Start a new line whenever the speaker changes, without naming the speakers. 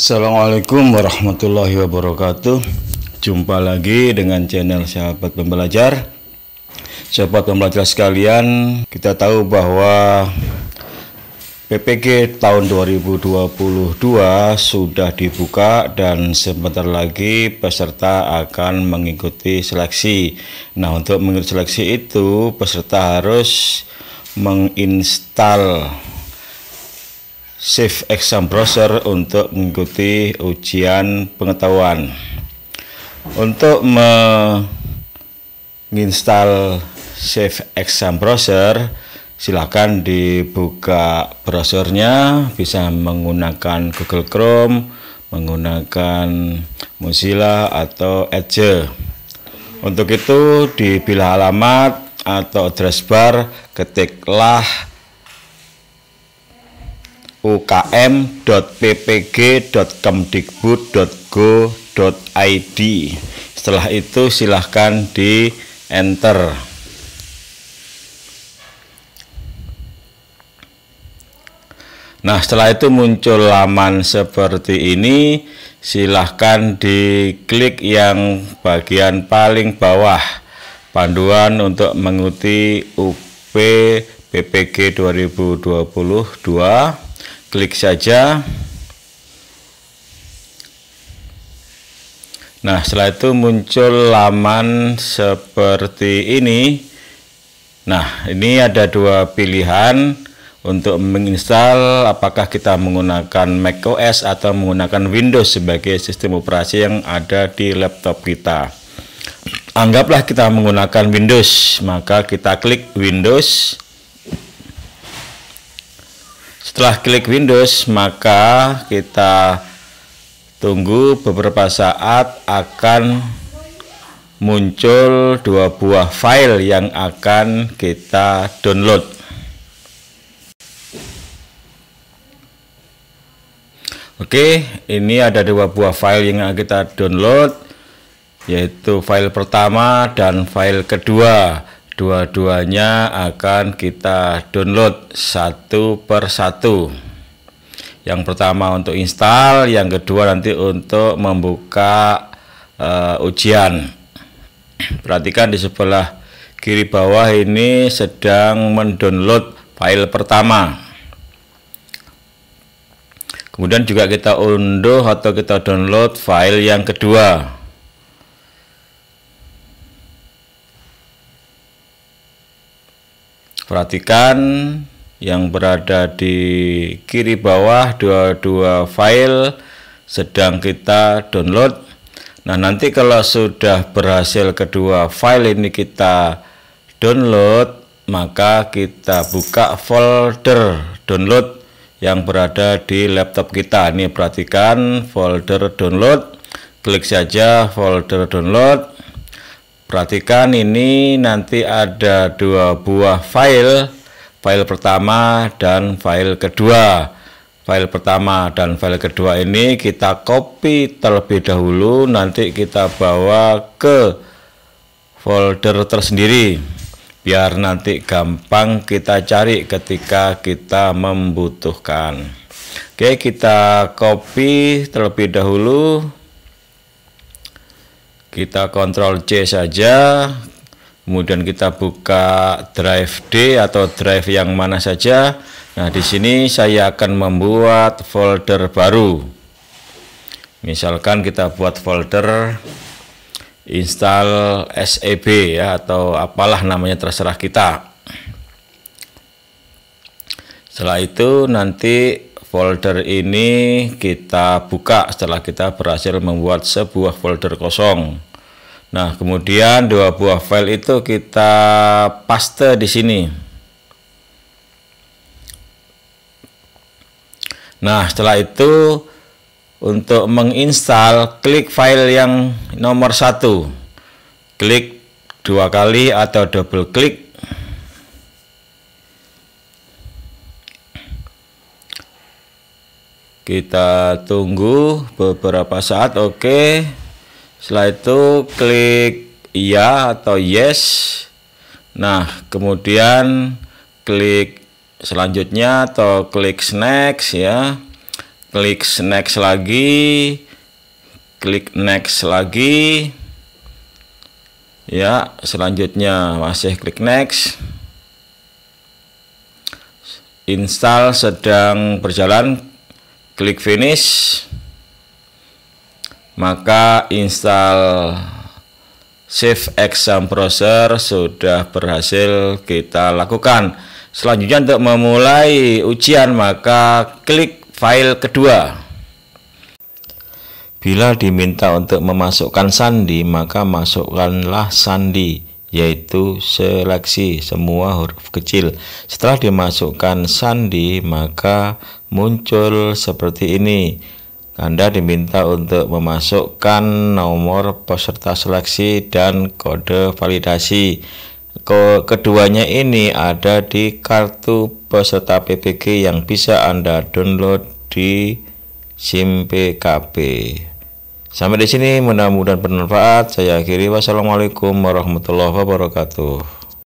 Assalamualaikum warahmatullahi wabarakatuh Jumpa lagi dengan channel sahabat pembelajar Sahabat pembelajar sekalian Kita tahu bahwa PPG tahun 2022 sudah dibuka dan sebentar lagi peserta akan mengikuti seleksi Nah untuk mengikuti seleksi itu peserta harus menginstal Save Exam Browser untuk mengikuti ujian pengetahuan. Untuk menginstal Save Exam Browser, silakan dibuka browsernya, bisa menggunakan Google Chrome, menggunakan Mozilla atau Edge. Untuk itu, di bila alamat atau address bar, ketiklah ukm.ppg.kemdikbud.go.id setelah itu silahkan di enter nah setelah itu muncul laman seperti ini silahkan diklik yang bagian paling bawah panduan untuk mengikuti UP PPG 2022 klik saja nah setelah itu muncul laman seperti ini nah ini ada dua pilihan untuk menginstal apakah kita menggunakan macOS atau menggunakan Windows sebagai sistem operasi yang ada di laptop kita anggaplah kita menggunakan Windows maka kita klik Windows setelah klik Windows, maka kita tunggu beberapa saat akan muncul dua buah file yang akan kita download. Oke, ini ada dua buah file yang akan kita download, yaitu file pertama dan file kedua dua-duanya akan kita download satu per satu yang pertama untuk install yang kedua nanti untuk membuka uh, ujian perhatikan di sebelah kiri bawah ini sedang mendownload file pertama kemudian juga kita unduh atau kita download file yang kedua perhatikan yang berada di kiri bawah dua-dua file sedang kita download nah nanti kalau sudah berhasil kedua file ini kita download maka kita buka folder download yang berada di laptop kita ini perhatikan folder download klik saja folder download Perhatikan ini nanti ada dua buah file, file pertama dan file kedua. File pertama dan file kedua ini kita copy terlebih dahulu, nanti kita bawa ke folder tersendiri biar nanti gampang kita cari ketika kita membutuhkan. Oke, kita copy terlebih dahulu kita kontrol C saja kemudian kita buka drive D atau drive yang mana saja nah di sini saya akan membuat folder baru misalkan kita buat folder install SEB ya atau apalah namanya terserah kita setelah itu nanti folder ini kita buka setelah kita berhasil membuat sebuah folder kosong Nah, kemudian dua buah file itu kita paste di sini. Nah, setelah itu untuk menginstal klik file yang nomor satu. Klik dua kali atau double klik. Kita tunggu beberapa saat, oke. Okay. Setelah itu klik iya atau yes. Nah, kemudian klik selanjutnya atau klik next ya. Klik next lagi. Klik next lagi. Ya, selanjutnya masih klik next. Install sedang berjalan. Klik finish maka install Save Exam Browser sudah berhasil kita lakukan. Selanjutnya untuk memulai ujian maka klik file kedua. Bila diminta untuk memasukkan sandi maka masukkanlah sandi yaitu seleksi semua huruf kecil. Setelah dimasukkan sandi maka muncul seperti ini. Anda diminta untuk memasukkan nomor peserta seleksi dan kode validasi. keduanya ini ada di kartu peserta PPG yang bisa Anda download di SIM PKP. Sampai di sini mudah-mudahan bermanfaat. Saya akhiri wassalamualaikum warahmatullahi wabarakatuh.